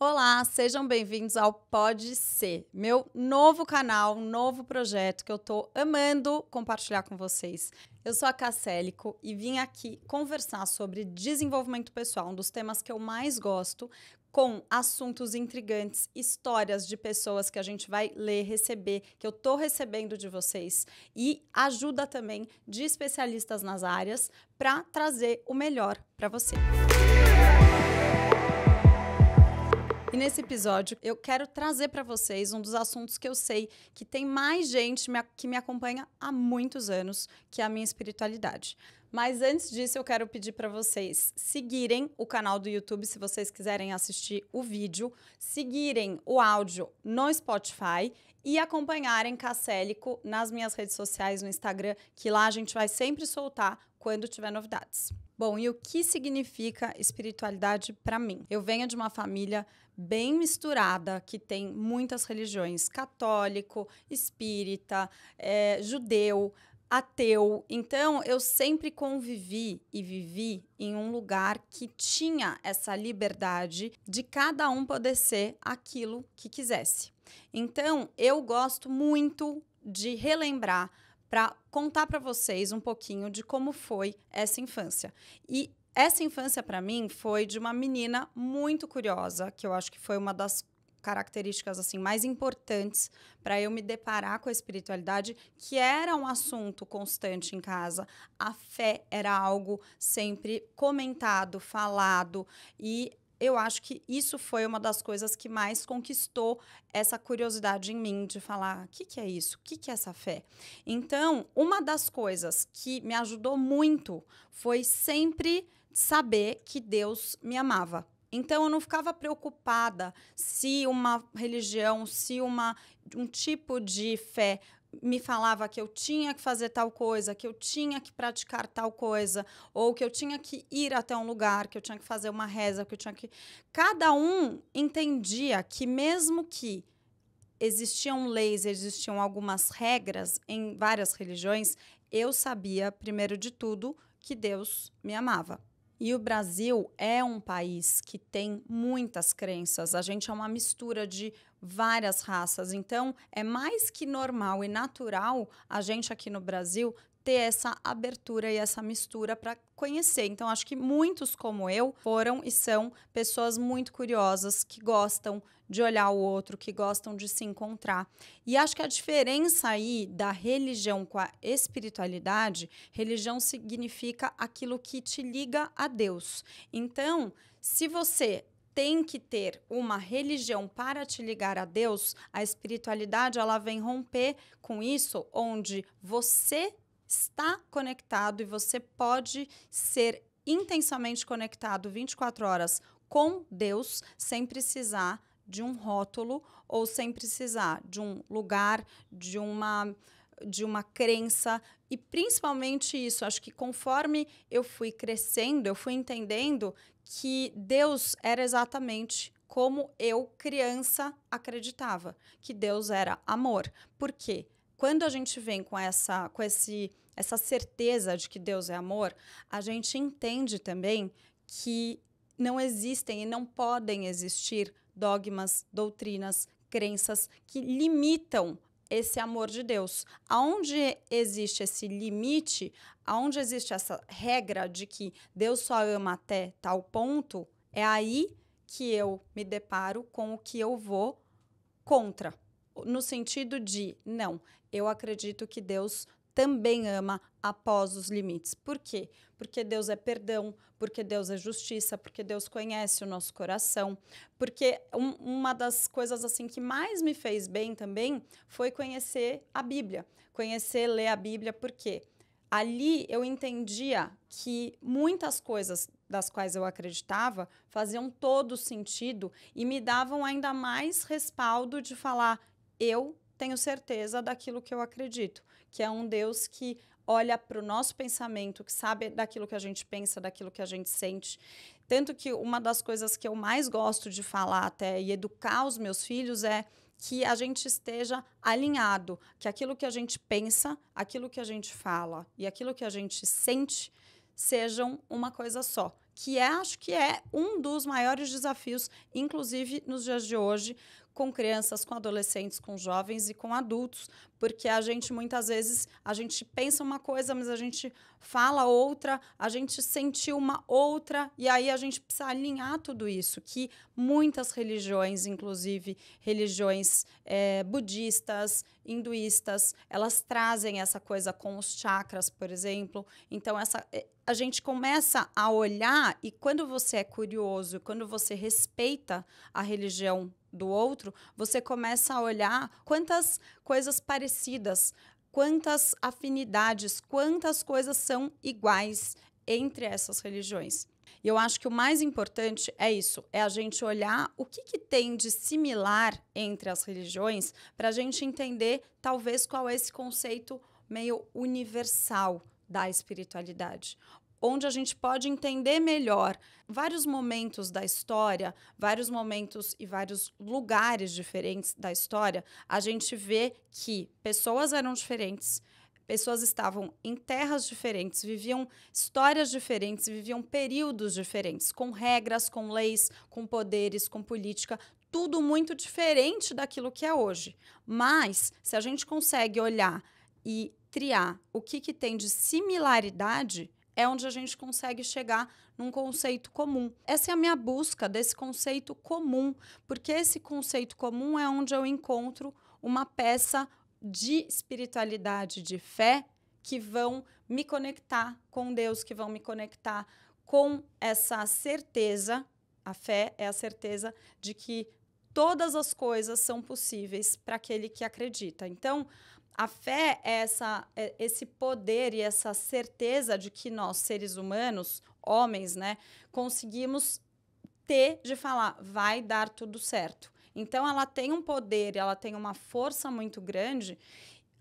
Olá, sejam bem-vindos ao Pode Ser, meu novo canal, um novo projeto que eu tô amando compartilhar com vocês. Eu sou a Cacélico e vim aqui conversar sobre desenvolvimento pessoal, um dos temas que eu mais gosto, com assuntos intrigantes, histórias de pessoas que a gente vai ler, receber, que eu tô recebendo de vocês e ajuda também de especialistas nas áreas para trazer o melhor para você. Música e nesse episódio, eu quero trazer para vocês um dos assuntos que eu sei que tem mais gente que me acompanha há muitos anos, que é a minha espiritualidade. Mas antes disso, eu quero pedir para vocês seguirem o canal do YouTube se vocês quiserem assistir o vídeo, seguirem o áudio no Spotify e acompanharem Cacélico nas minhas redes sociais, no Instagram, que lá a gente vai sempre soltar quando tiver novidades. Bom, e o que significa espiritualidade para mim? Eu venho de uma família bem misturada, que tem muitas religiões: católico, espírita, é, judeu, ateu. Então, eu sempre convivi e vivi em um lugar que tinha essa liberdade de cada um poder ser aquilo que quisesse. Então, eu gosto muito de relembrar para contar para vocês um pouquinho de como foi essa infância. E essa infância para mim foi de uma menina muito curiosa, que eu acho que foi uma das características assim mais importantes para eu me deparar com a espiritualidade, que era um assunto constante em casa. A fé era algo sempre comentado, falado e eu acho que isso foi uma das coisas que mais conquistou essa curiosidade em mim de falar o que, que, é isso, o que, que é essa fé. Então, uma das coisas que me ajudou muito foi sempre saber que Deus me amava. Então eu não ficava preocupada se uma religião, se uma, um tipo de fé me falava que eu tinha que fazer tal coisa, que eu tinha que praticar tal coisa, ou que eu tinha que ir até um lugar, que eu tinha que fazer uma reza, que eu tinha que. Cada um entendia que, mesmo que existiam leis, existiam algumas regras em várias religiões, eu sabia, primeiro de tudo, que Deus me amava. E o Brasil é um país que tem muitas crenças. A gente é uma mistura de várias raças. Então, é mais que normal e natural a gente aqui no Brasil ter essa abertura e essa mistura para conhecer. Então, acho que muitos como eu foram e são pessoas muito curiosas que gostam de olhar o outro, que gostam de se encontrar. E acho que a diferença aí da religião com a espiritualidade, religião significa aquilo que te liga a Deus. Então, se você tem que ter uma religião para te ligar a Deus, a espiritualidade ela vem romper com isso, onde você está conectado e você pode ser intensamente conectado 24 horas com Deus sem precisar de um rótulo ou sem precisar de um lugar, de uma de uma crença e principalmente isso, acho que conforme eu fui crescendo, eu fui entendendo que Deus era exatamente como eu criança acreditava, que Deus era amor. Por quê? quando a gente vem com essa, com esse, essa certeza de que Deus é amor, a gente entende também que não existem e não podem existir dogmas, doutrinas, crenças que limitam esse amor de Deus. Aonde existe esse limite, aonde existe essa regra de que Deus só ama até tal ponto, é aí que eu me deparo com o que eu vou contra no sentido de, não, eu acredito que Deus também ama após os limites. Por quê? Porque Deus é perdão, porque Deus é justiça, porque Deus conhece o nosso coração. Porque um, uma das coisas assim que mais me fez bem também foi conhecer a Bíblia, conhecer, ler a Bíblia, porque ali eu entendia que muitas coisas das quais eu acreditava faziam todo sentido e me davam ainda mais respaldo de falar eu tenho certeza daquilo que eu acredito, que é um Deus que olha para o nosso pensamento, que sabe daquilo que a gente pensa, daquilo que a gente sente. Tanto que uma das coisas que eu mais gosto de falar até e educar os meus filhos é que a gente esteja alinhado, que aquilo que a gente pensa, aquilo que a gente fala e aquilo que a gente sente sejam uma coisa só. Que é, acho que é um dos maiores desafios, inclusive nos dias de hoje, com crianças, com adolescentes, com jovens e com adultos, porque a gente muitas vezes a gente pensa uma coisa, mas a gente fala outra, a gente sentiu uma outra e aí a gente precisa alinhar tudo isso que muitas religiões, inclusive religiões é, budistas, hinduístas, elas trazem essa coisa com os chakras, por exemplo. Então essa eh, a gente começa a olhar e quando você é curioso, quando você respeita a religião do outro, você começa a olhar quantas coisas parecidas, quantas afinidades, quantas coisas são iguais entre essas religiões. E eu acho que o mais importante é isso: é a gente olhar o que, que tem de similar entre as religiões para a gente entender, talvez, qual é esse conceito meio universal da espiritualidade onde a gente pode entender melhor vários momentos da história, vários momentos e vários lugares diferentes da história, a gente vê que pessoas eram diferentes, pessoas estavam em terras diferentes, viviam histórias diferentes, viviam períodos diferentes, com regras, com leis, com poderes, com política, tudo muito diferente daquilo que é hoje. Mas se a gente consegue olhar e triar o que, que tem de similaridade, é onde a gente consegue chegar num conceito comum. Essa é a minha busca desse conceito comum, porque esse conceito comum é onde eu encontro uma peça de espiritualidade, de fé, que vão me conectar com Deus, que vão me conectar com essa certeza. A fé é a certeza de que todas as coisas são possíveis para aquele que acredita. Então, a fé é essa, é esse poder e essa certeza de que nós, seres humanos, homens, né, conseguimos ter de falar, vai dar tudo certo. Então, ela tem um poder, ela tem uma força muito grande,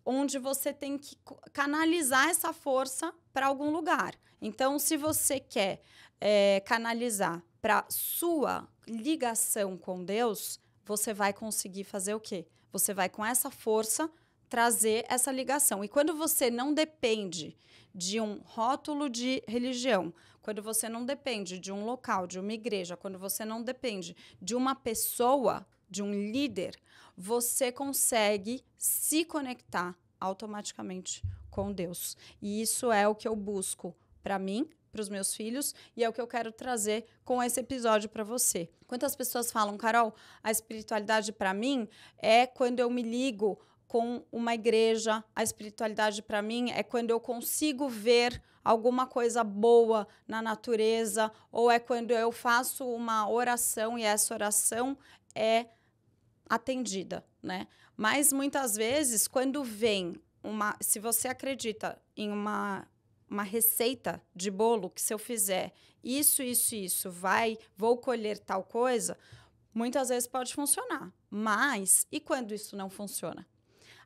onde você tem que canalizar essa força para algum lugar. Então, se você quer é, canalizar para sua ligação com Deus, você vai conseguir fazer o quê? Você vai com essa força trazer essa ligação. E quando você não depende de um rótulo de religião, quando você não depende de um local, de uma igreja, quando você não depende de uma pessoa, de um líder, você consegue se conectar automaticamente com Deus. E isso é o que eu busco para mim, para os meus filhos e é o que eu quero trazer com esse episódio para você. Quantas pessoas falam, Carol, a espiritualidade para mim é quando eu me ligo com uma igreja. A espiritualidade para mim é quando eu consigo ver alguma coisa boa na natureza ou é quando eu faço uma oração e essa oração é atendida, né? Mas muitas vezes quando vem uma, se você acredita em uma uma receita de bolo que se eu fizer isso, isso, isso, vai, vou colher tal coisa, muitas vezes pode funcionar. Mas e quando isso não funciona?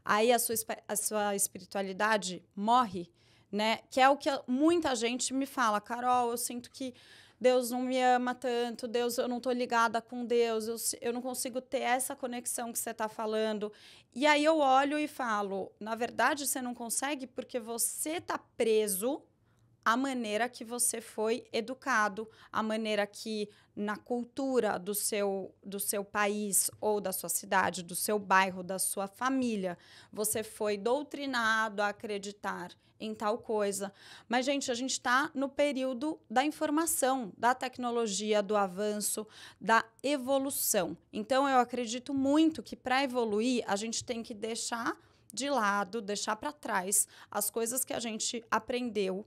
aí a sua, a sua espiritualidade morre, né? Que é o que muita gente me fala, Carol, eu sinto que Deus não me ama tanto, Deus, eu não estou ligada com Deus, eu, eu não consigo ter essa conexão que você está falando. E aí eu olho e falo, na verdade você não consegue porque você está preso a maneira que você foi educado, a maneira que na cultura do seu, do seu país ou da sua cidade, do seu bairro, da sua família, você foi doutrinado a acreditar em tal coisa. Mas, gente, a gente está no período da informação, da tecnologia, do avanço, da evolução. Então, eu acredito muito que para evoluir, a gente tem que deixar de lado, deixar para trás as coisas que a gente aprendeu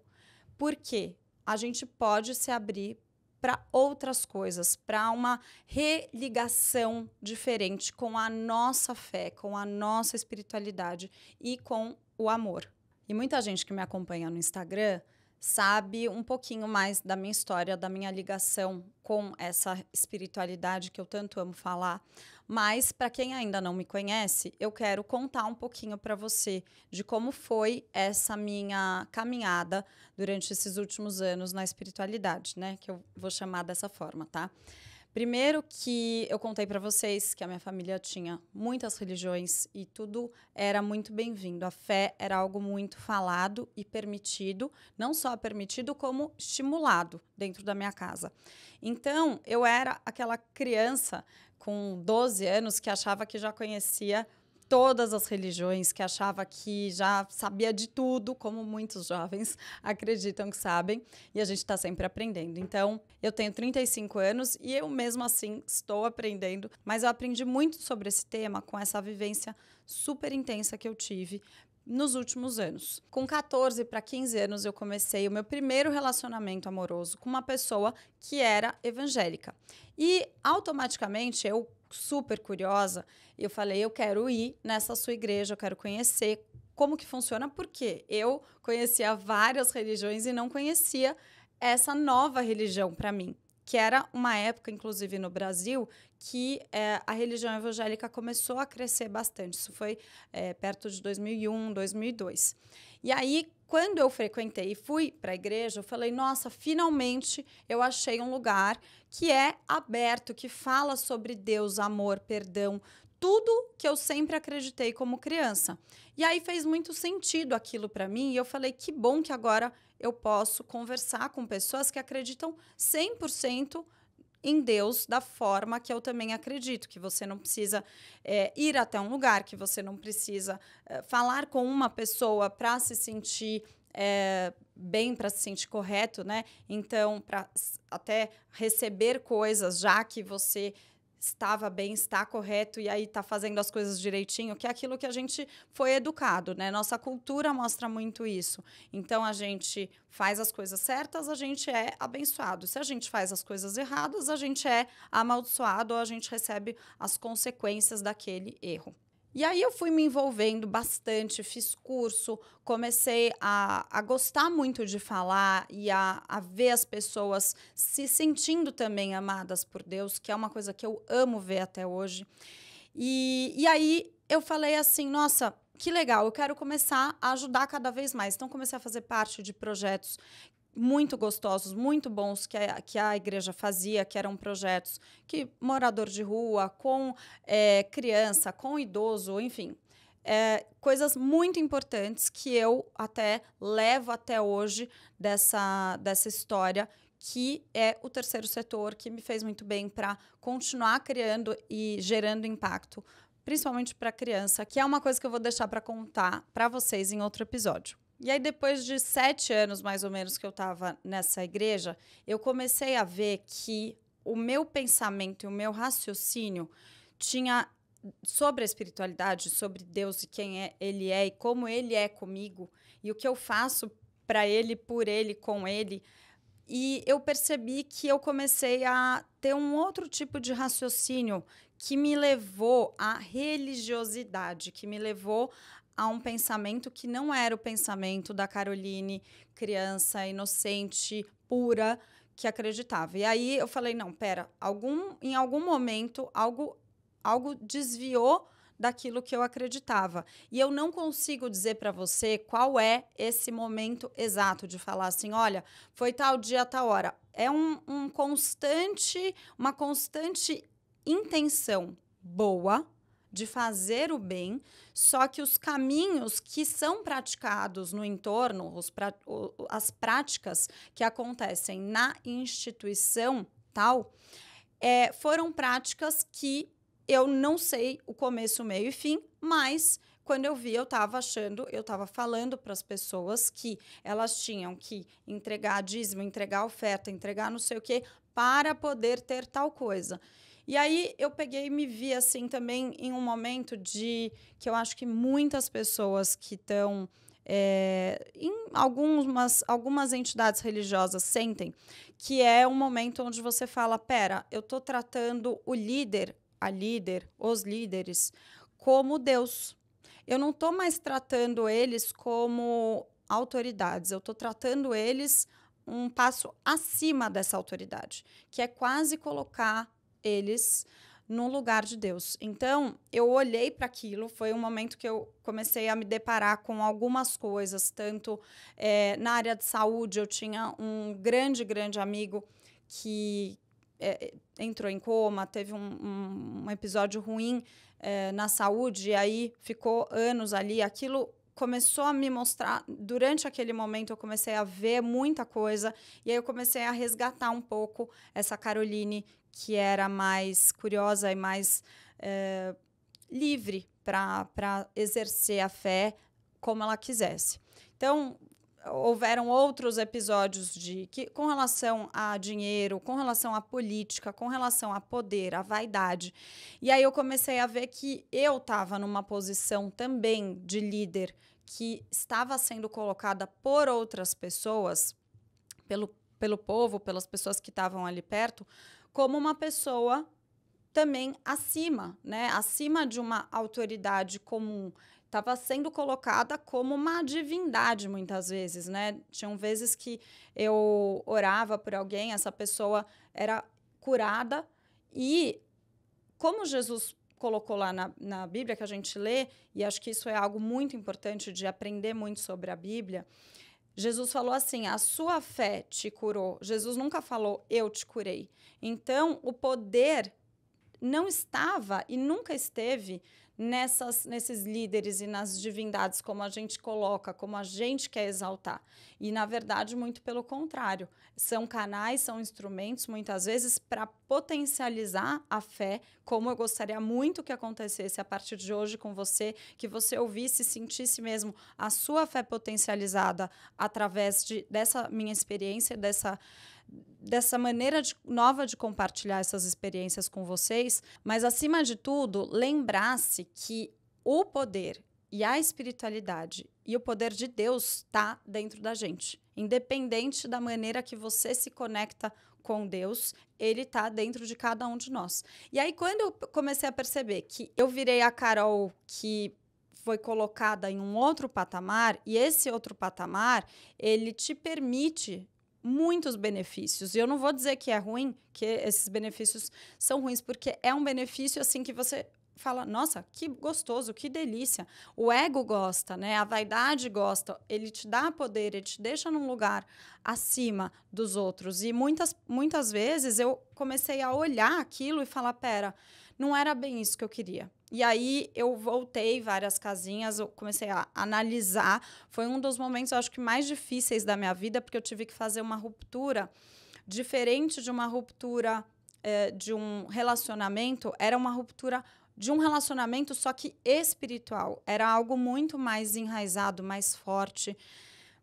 porque a gente pode se abrir para outras coisas, para uma religação diferente com a nossa fé, com a nossa espiritualidade e com o amor. E muita gente que me acompanha no Instagram sabe um pouquinho mais da minha história, da minha ligação com essa espiritualidade que eu tanto amo falar, mas para quem ainda não me conhece, eu quero contar um pouquinho para você de como foi essa minha caminhada durante esses últimos anos na espiritualidade, né, que eu vou chamar dessa forma, tá? Primeiro que eu contei para vocês que a minha família tinha muitas religiões e tudo era muito bem-vindo. A fé era algo muito falado e permitido, não só permitido como estimulado dentro da minha casa. Então, eu era aquela criança com 12 anos que achava que já conhecia todas as religiões, que achava que já sabia de tudo, como muitos jovens acreditam que sabem, e a gente está sempre aprendendo. Então, eu tenho 35 anos e eu mesmo assim estou aprendendo, mas eu aprendi muito sobre esse tema com essa vivência super intensa que eu tive, nos últimos anos. Com 14 para 15 anos, eu comecei o meu primeiro relacionamento amoroso com uma pessoa que era evangélica. E automaticamente eu, super curiosa, eu falei: eu quero ir nessa sua igreja, eu quero conhecer como que funciona, porque eu conhecia várias religiões e não conhecia essa nova religião para mim que era uma época, inclusive no Brasil, que é, a religião evangélica começou a crescer bastante. Isso foi é, perto de 2001, 2002. E aí, quando eu frequentei e fui para a igreja, eu falei: nossa, finalmente eu achei um lugar que é aberto, que fala sobre Deus, amor, perdão, tudo que eu sempre acreditei como criança. E aí fez muito sentido aquilo para mim e eu falei que bom que agora eu posso conversar com pessoas que acreditam 100% em Deus da forma que eu também acredito, que você não precisa é, ir até um lugar, que você não precisa é, falar com uma pessoa para se sentir é, bem, para se sentir correto, né? Então, para até receber coisas, já que você estava bem, está correto e aí está fazendo as coisas direitinho, que é aquilo que a gente foi educado, né? Nossa cultura mostra muito isso. Então a gente faz as coisas certas, a gente é abençoado. Se a gente faz as coisas erradas, a gente é amaldiçoado ou a gente recebe as consequências daquele erro. E aí eu fui me envolvendo bastante, fiz curso, comecei a, a gostar muito de falar e a, a ver as pessoas se sentindo também amadas por Deus, que é uma coisa que eu amo ver até hoje. E, e aí eu falei assim, nossa, que legal, eu quero começar a ajudar cada vez mais. Então, comecei a fazer parte de projetos muito gostosos, muito bons que a, que a igreja fazia, que eram projetos que morador de rua, com é, criança, com idoso, enfim, é, coisas muito importantes que eu até levo até hoje dessa, dessa história, que é o terceiro setor, que me fez muito bem para continuar criando e gerando impacto, principalmente para criança, que é uma coisa que eu vou deixar para contar para vocês em outro episódio. E aí, depois de sete anos, mais ou menos, que eu estava nessa igreja, eu comecei a ver que o meu pensamento e o meu raciocínio tinha sobre a espiritualidade, sobre Deus e quem é, ele é e como ele é comigo e o que eu faço para ele, por ele, com ele. E eu percebi que eu comecei a ter um outro tipo de raciocínio que me levou à religiosidade, que me levou a um pensamento que não era o pensamento da Caroline, criança inocente, pura, que acreditava. E aí eu falei, não, pera, algum, em algum momento algo, algo desviou daquilo que eu acreditava. E eu não consigo dizer para você qual é esse momento exato de falar assim, olha, foi tal dia, tal hora. É um, um constante, uma constante intenção boa, de fazer o bem, só que os caminhos que são praticados no entorno, pra, as práticas que acontecem na instituição tal, é, foram práticas que eu não sei o começo, meio e fim, mas quando eu vi, eu estava achando, eu estava falando para as pessoas que elas tinham que entregar dízimo, entregar oferta, entregar não sei o quê, para poder ter tal coisa. E aí eu peguei e me vi assim também em um momento de que eu acho que muitas pessoas que estão é, eh, em algumas, algumas entidades religiosas sentem que é um momento onde você fala: pera, eu estou tratando o líder, a líder, os líderes, como Deus. Eu não estou mais tratando eles como autoridades, eu estou tratando eles um passo acima dessa autoridade, que é quase colocar eles no lugar de Deus. Então, eu olhei para aquilo, foi um momento que eu comecei a me deparar com algumas coisas, tanto é, na área de saúde, eu tinha um grande, grande amigo que é, entrou em coma, teve um, um, um episódio ruim é, na saúde, e aí ficou anos ali, aquilo começou a me mostrar, durante aquele momento eu comecei a ver muita coisa, e aí eu comecei a resgatar um pouco essa Caroline que era mais curiosa e mais é, livre para exercer a fé como ela quisesse. Então, houveram outros episódios de que com relação a dinheiro, com relação à política, com relação a poder, a vaidade. E aí eu comecei a ver que eu estava numa posição também de líder que estava sendo colocada por outras pessoas, pelo, pelo povo, pelas pessoas que estavam ali perto, como uma pessoa também acima, né? Acima de uma autoridade comum. Estava sendo colocada como uma divindade muitas vezes, né? Tinham vezes que eu orava por alguém, essa pessoa era curada e como Jesus colocou lá na, na Bíblia que a gente lê, e acho que isso é algo muito importante de aprender muito sobre a Bíblia, Jesus falou assim: a sua fé te curou. Jesus nunca falou, eu te curei. Então, o poder não estava e nunca esteve nessas, nesses líderes e nas divindades, como a gente coloca, como a gente quer exaltar. E, na verdade, muito pelo contrário. São canais, são instrumentos, muitas vezes, para potencializar a fé, como eu gostaria muito que acontecesse a partir de hoje com você, que você ouvisse e sentisse mesmo a sua fé potencializada através de, dessa minha experiência, dessa dessa maneira de, nova de compartilhar essas experiências com vocês, mas acima de tudo, lembrar-se que o poder e a espiritualidade e o poder de Deus está dentro da gente. Independente da maneira que você se conecta com Deus, ele está dentro de cada um de nós. E aí, quando eu comecei a perceber que eu virei a Carol que foi colocada em um outro patamar, e esse outro patamar, ele te permite muitos benefícios. E eu não vou dizer que é ruim, que esses benefícios são ruins, porque é um benefício assim que você fala, nossa, que gostoso, que delícia. O ego gosta, né? A vaidade gosta. Ele te dá poder, ele te deixa num lugar acima dos outros. E muitas, muitas vezes eu comecei a olhar aquilo e falar, pera, não era bem isso que eu queria. E aí eu voltei várias casinhas, eu comecei a analisar. Foi um dos momentos, eu acho que mais difíceis da minha vida, porque eu tive que fazer uma ruptura diferente de uma ruptura é, de um relacionamento, era uma ruptura de um relacionamento só que espiritual. Era algo muito mais enraizado, mais forte,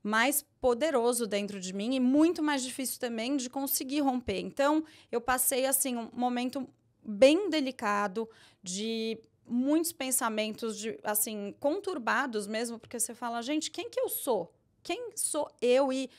mais poderoso dentro de mim e muito mais difícil também de conseguir romper. Então, eu passei assim um momento bem delicado de muitos pensamentos de assim conturbados mesmo, porque você fala, gente, quem que eu sou? Quem sou eu e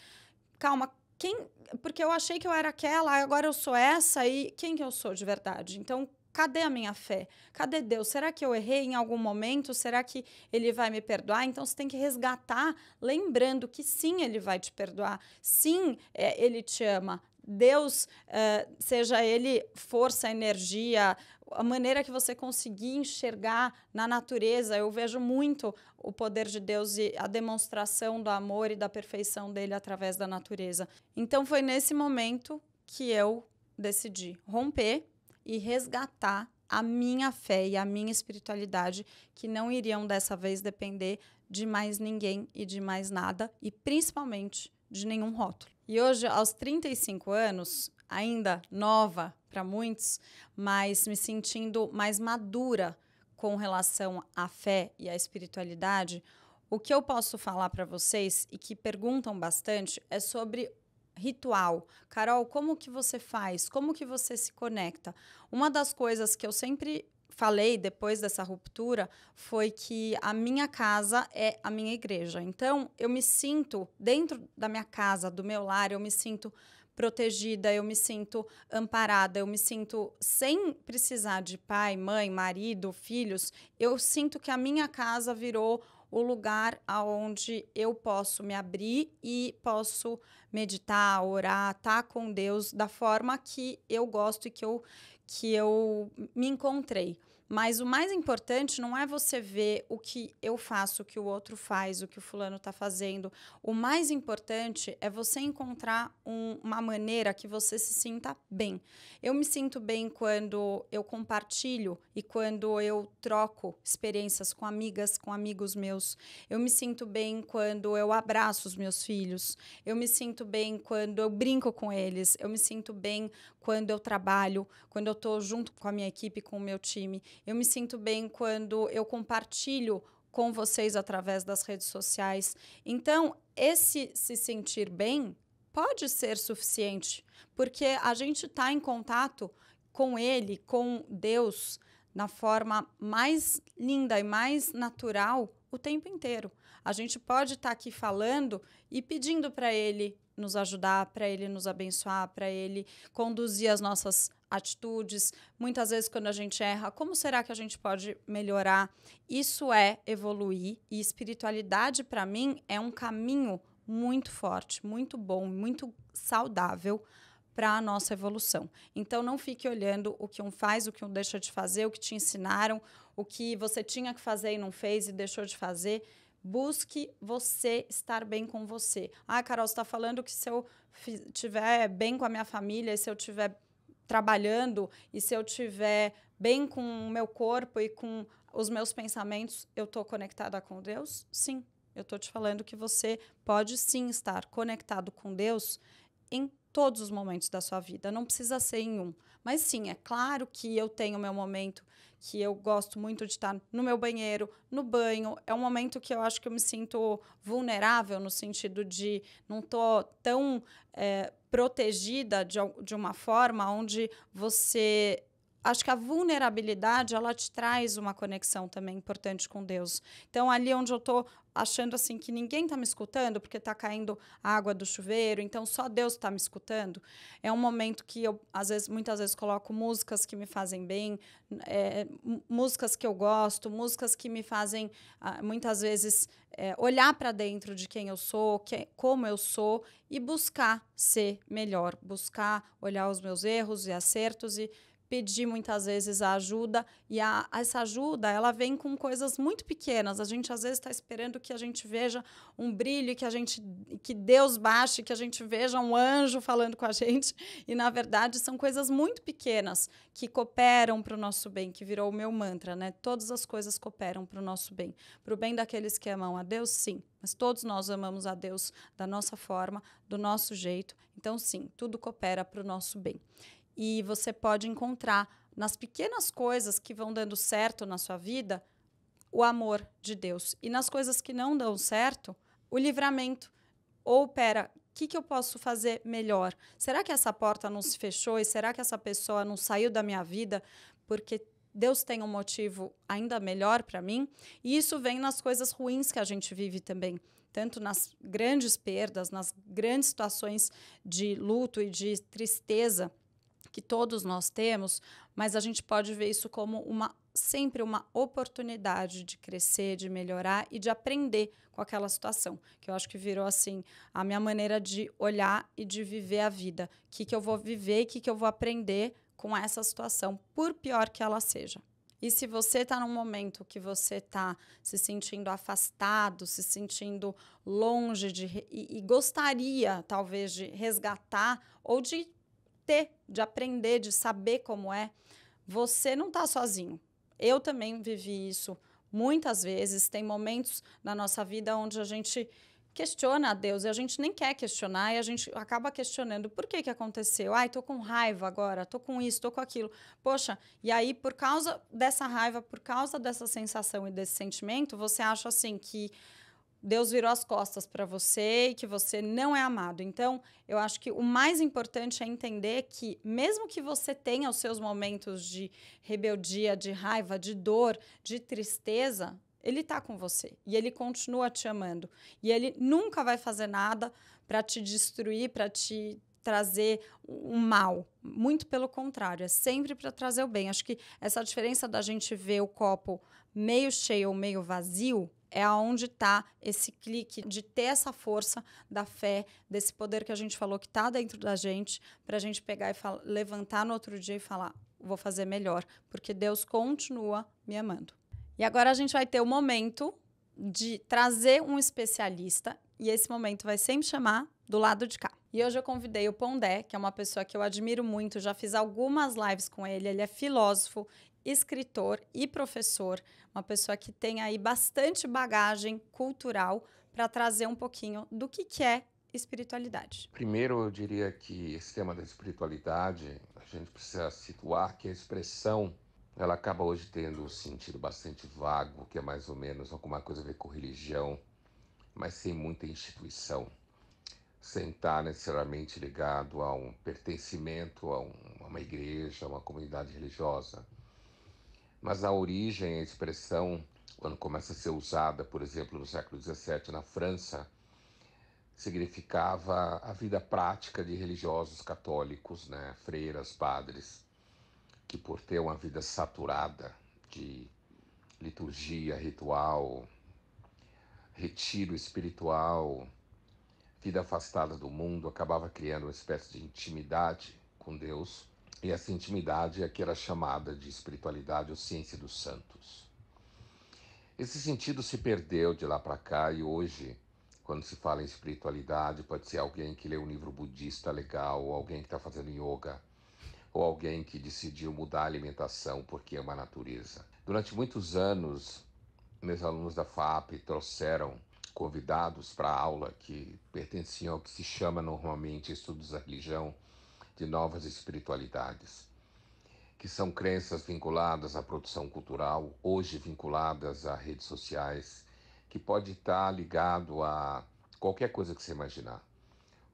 calma, quem porque eu achei que eu era aquela, agora eu sou essa e quem que eu sou de verdade? Então, cadê a minha fé? Cadê Deus? Será que eu errei em algum momento? Será que ele vai me perdoar? Então você tem que resgatar, lembrando que sim, ele vai te perdoar. Sim, é, ele te ama. Deus, eh, seja ele força, energia, a maneira que você conseguir enxergar na natureza. Eu vejo muito o poder de Deus e a demonstração do amor e da perfeição dele através da natureza. Então foi nesse momento que eu decidi romper e resgatar a minha fé e a minha espiritualidade, que não iriam dessa vez depender de mais ninguém e de mais nada, e principalmente de nenhum rótulo. E hoje, aos 35 anos, ainda nova, para muitos, mas me sentindo mais madura com relação à fé e à espiritualidade, o que eu posso falar para vocês e que perguntam bastante é sobre ritual. Carol, como que você faz? Como que você se conecta? Uma das coisas que eu sempre falei depois dessa ruptura foi que a minha casa é a minha igreja. Então, eu me sinto dentro da minha casa, do meu lar, eu me sinto protegida, eu me sinto amparada, eu me sinto sem precisar de pai, mãe, marido, filhos, eu sinto que a minha casa virou o lugar aonde eu posso me abrir e posso meditar, orar, estar tá com Deus da forma que eu gosto e que eu que eu me encontrei. Mas o mais importante não é você ver o que eu faço, o que o outro faz, o que o fulano está fazendo. O mais importante é você encontrar um, uma maneira que você se sinta bem. Eu me sinto bem quando eu compartilho e quando eu troco experiências com amigas, com amigos meus. Eu me sinto bem quando eu abraço os meus filhos. Eu me sinto bem quando eu brinco com eles. Eu me sinto bem quando eu trabalho, quando eu estou junto com a minha equipe, com o meu time. Eu me sinto bem quando eu compartilho com vocês através das redes sociais. Então, esse se sentir bem pode ser suficiente, porque a gente está em contato com Ele, com Deus, na forma mais linda e mais natural o tempo inteiro. A gente pode estar tá aqui falando e pedindo para Ele nos ajudar, para Ele nos abençoar, para Ele conduzir as nossas atitudes. Muitas vezes, quando a gente erra, como será que a gente pode melhorar? Isso é evoluir e espiritualidade, para mim, é um caminho muito forte, muito bom, muito saudável para a nossa evolução. Então, não fique olhando o que um faz, o que um deixa de fazer, o que te ensinaram, o que você tinha que fazer e não fez e deixou de fazer Busque você estar bem com você. Ah, Carol, você está falando que se eu estiver bem com a minha família, se eu estiver trabalhando e se eu estiver bem com o meu corpo e com os meus pensamentos, eu estou conectada com Deus? Sim. Eu estou te falando que você pode sim estar conectado com Deus em todos os momentos da sua vida, não precisa ser em um. Mas sim, é claro que eu tenho meu momento que eu gosto muito de estar no meu banheiro, no banho. É um momento que eu acho que eu me sinto vulnerável no sentido de não tô tão é, protegida de, de uma forma onde você acho que a vulnerabilidade ela te traz uma conexão também importante com Deus. Então ali é onde eu tô achando assim que ninguém está me escutando porque está caindo água do chuveiro, então só Deus está me escutando. É um momento que eu às vezes, muitas vezes coloco músicas que me fazem bem, é, músicas que eu gosto, músicas que me fazem ah, muitas vezes é, olhar para dentro de quem eu sou, que, como eu sou e buscar ser melhor, buscar olhar os meus erros e acertos e pedir muitas vezes a ajuda e a, essa ajuda ela vem com coisas muito pequenas. A gente às vezes está esperando que a gente veja um brilho, que a gente, que Deus baixe, que a gente veja um anjo falando com a gente e na verdade são coisas muito pequenas que cooperam para o nosso bem, que virou o meu mantra, né? Todas as coisas cooperam para o nosso bem, para o bem daqueles que amam a Deus, sim. Mas todos nós amamos a Deus da nossa forma, do nosso jeito. Então sim, tudo coopera para o nosso bem e você pode encontrar nas pequenas coisas que vão dando certo na sua vida o amor de Deus e nas coisas que não dão certo o livramento ou pera o que, que eu posso fazer melhor? Será que essa porta não se fechou e será que essa pessoa não saiu da minha vida porque Deus tem um motivo ainda melhor para mim? E isso vem nas coisas ruins que a gente vive também, tanto nas grandes perdas, nas grandes situações de luto e de tristeza que todos nós temos, mas a gente pode ver isso como uma sempre uma oportunidade de crescer, de melhorar e de aprender com aquela situação, que eu acho que virou assim a minha maneira de olhar e de viver a vida. O que, que eu vou viver, o que, que eu vou aprender com essa situação, por pior que ela seja. E se você está num momento que você está se sentindo afastado, se sentindo longe de, e, e gostaria talvez de resgatar ou de ter, de aprender, de saber como é. Você não está sozinho. Eu também vivi isso muitas vezes. Tem momentos na nossa vida onde a gente questiona a Deus e a gente nem quer questionar e a gente acaba questionando por que que aconteceu. Ai, tô com raiva agora, tô com isso, tô com aquilo. Poxa, e aí por causa dessa raiva, por causa dessa sensação e desse sentimento, você acha assim que Deus virou as costas para você e que você não é amado. Então, eu acho que o mais importante é entender que, mesmo que você tenha os seus momentos de rebeldia, de raiva, de dor, de tristeza, ele está com você e ele continua te amando. E ele nunca vai fazer nada para te destruir, para te trazer o um mal. Muito pelo contrário, é sempre para trazer o bem. Acho que essa diferença da gente ver o copo meio cheio ou meio vazio é aonde está esse clique de ter essa força da fé, desse poder que a gente falou que está dentro da gente, para a gente pegar e levantar no outro dia e falar: vou fazer melhor, porque Deus continua me amando. E agora a gente vai ter o momento de trazer um especialista, e esse momento vai sempre chamar do lado de cá. E hoje eu convidei o Pondé, que é uma pessoa que eu admiro muito, já fiz algumas lives com ele, ele é filósofo, escritor e professor, uma pessoa que tem aí bastante bagagem cultural para trazer um pouquinho do que, que é espiritualidade. Primeiro, eu diria que esse tema da espiritualidade, a gente precisa situar que a expressão ela acaba hoje tendo um sentido bastante vago, que é mais ou menos alguma coisa a ver com religião, mas sem muita instituição, sem estar tá necessariamente ligado a um pertencimento a, um, a uma igreja, a uma comunidade religiosa. Mas a origem, a expressão, quando começa a ser usada, por exemplo, no século XVII na França, significava a vida prática de religiosos católicos, né, freiras, padres, que por ter uma vida saturada de liturgia, ritual, retiro espiritual, vida afastada do mundo, acabava criando uma espécie de intimidade com Deus e essa intimidade é que era chamada de espiritualidade ou ciência dos santos. Esse sentido se perdeu de lá para cá e hoje, quando se fala em espiritualidade, pode ser alguém que lê um livro budista legal, ou alguém que está fazendo yoga, ou alguém que decidiu mudar a alimentação porque é uma natureza. Durante muitos anos, meus alunos da FAP trouxeram convidados para aula que pertenciam ao que se chama normalmente estudos da religião de novas espiritualidades, que são crenças vinculadas à produção cultural, hoje vinculadas a redes sociais, que pode estar ligado a qualquer coisa que você imaginar.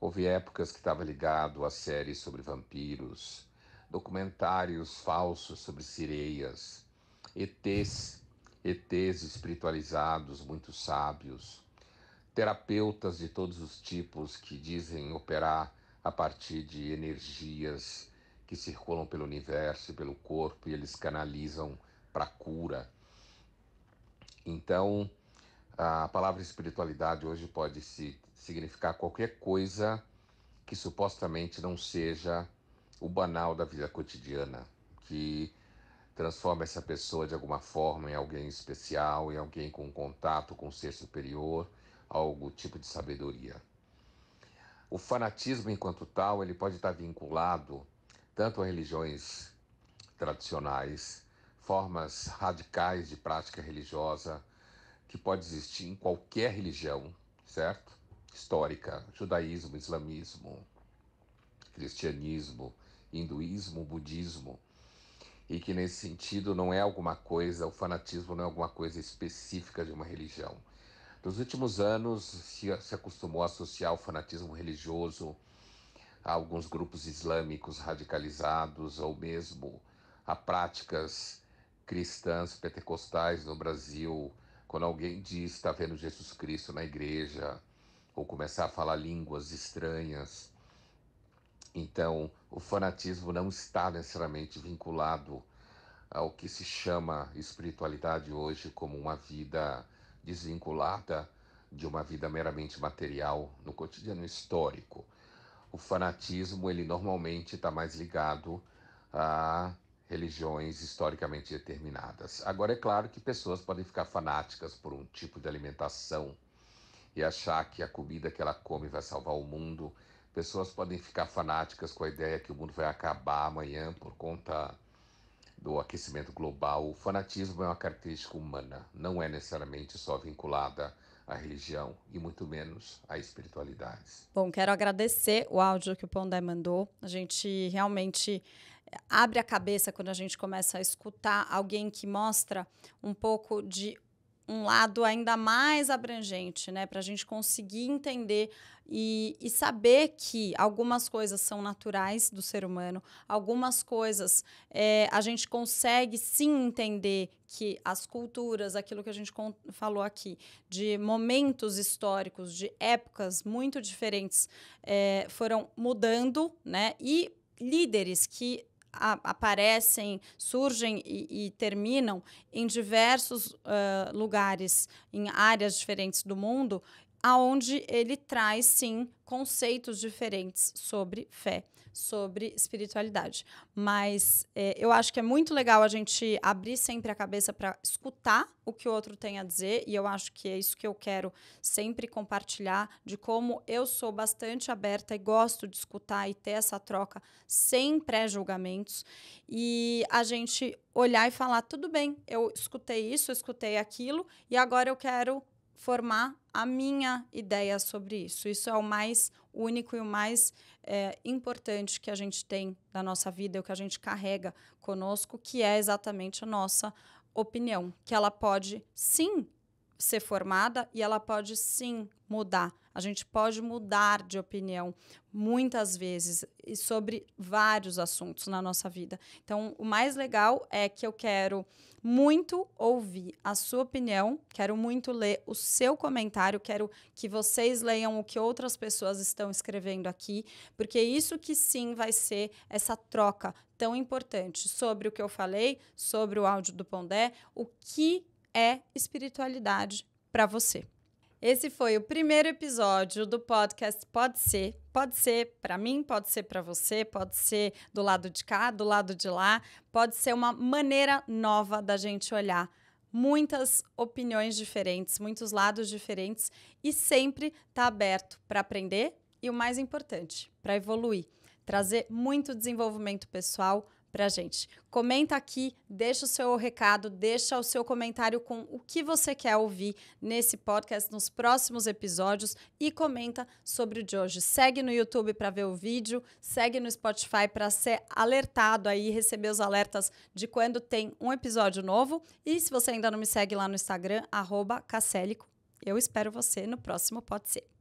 Houve épocas que estava ligado a séries sobre vampiros, documentários falsos sobre sireias, ETs, ETs espiritualizados, muito sábios, terapeutas de todos os tipos que dizem operar a partir de energias que circulam pelo universo, pelo corpo, e eles canalizam para cura. Então, a palavra espiritualidade hoje pode se significar qualquer coisa que supostamente não seja o banal da vida cotidiana, que transforma essa pessoa de alguma forma em alguém especial, em alguém com contato com o ser superior, algum tipo de sabedoria. O fanatismo enquanto tal, ele pode estar vinculado tanto a religiões tradicionais, formas radicais de prática religiosa que pode existir em qualquer religião, certo? Histórica, judaísmo, islamismo, cristianismo, hinduísmo, budismo, e que nesse sentido não é alguma coisa, o fanatismo não é alguma coisa específica de uma religião. Nos últimos anos, se, se acostumou a associar o fanatismo religioso a alguns grupos islâmicos radicalizados ou mesmo a práticas cristãs pentecostais no Brasil. Quando alguém diz está vendo Jesus Cristo na igreja ou começar a falar línguas estranhas, então o fanatismo não está necessariamente vinculado ao que se chama espiritualidade hoje como uma vida desvinculada de uma vida meramente material no cotidiano histórico. O fanatismo ele normalmente está mais ligado a religiões historicamente determinadas. Agora é claro que pessoas podem ficar fanáticas por um tipo de alimentação e achar que a comida que ela come vai salvar o mundo. Pessoas podem ficar fanáticas com a ideia que o mundo vai acabar amanhã por conta do aquecimento global, o fanatismo é uma característica humana, não é necessariamente só vinculada à religião e muito menos à espiritualidade. Bom, quero agradecer o áudio que o Pondé mandou. A gente realmente eh, abre a cabeça quando a gente começa a escutar alguém que mostra um pouco de um lado ainda mais abrangente, né? Para a gente conseguir entender e, e, saber que algumas coisas são naturais do ser humano, algumas coisas é, a gente consegue sim entender que as culturas, aquilo que a gente falou aqui, de momentos históricos, de épocas muito diferentes, é, foram mudando, né? E líderes que a, aparecem, surgem e, e, terminam em diversos uh, lugares, em áreas diferentes do mundo, aonde ele traz sim conceitos diferentes sobre fé, sobre espiritualidade. Mas é, eu acho que é muito legal a gente abrir sempre a cabeça para escutar o que o outro tem a dizer, e eu acho que é isso que eu quero sempre compartilhar, de como eu sou bastante aberta e gosto de escutar e ter essa troca sem pré-julgamentos, e a gente olhar e falar: tudo bem, eu escutei isso, eu escutei aquilo, e agora eu quero formar a minha ideia sobre isso. Isso é o mais único e o mais é, importante que a gente tem da nossa vida, é o que a gente carrega conosco, que é exatamente a nossa opinião, que ela pode sim ser formada e ela pode sim mudar. A gente pode mudar de opinião muitas vezes e sobre vários assuntos na nossa vida. Então, o mais legal é que eu quero muito ouvir a sua opinião, quero muito ler o seu comentário, quero que vocês leiam o que outras pessoas estão escrevendo aqui, porque isso que sim vai ser essa troca tão importante sobre o que eu falei, sobre o áudio do Pondé, o que é espiritualidade para você. Esse foi o primeiro episódio do podcast Pode Ser Pode ser para mim, pode ser para você, pode ser do lado de cá, do lado de lá, pode ser uma maneira nova da gente olhar muitas opiniões diferentes, muitos lados diferentes e sempre tá aberto para aprender e o mais importante, para evoluir, trazer muito desenvolvimento pessoal, pra gente. Comenta aqui, deixa o seu recado, deixa o seu comentário com o que você quer ouvir nesse podcast nos próximos episódios e comenta sobre o de hoje. Segue no YouTube para ver o vídeo, segue no Spotify para ser alertado aí, receber os alertas de quando tem um episódio novo. E se você ainda não me segue lá no Instagram, arroba Cacélico, eu espero você no próximo Pode Ser.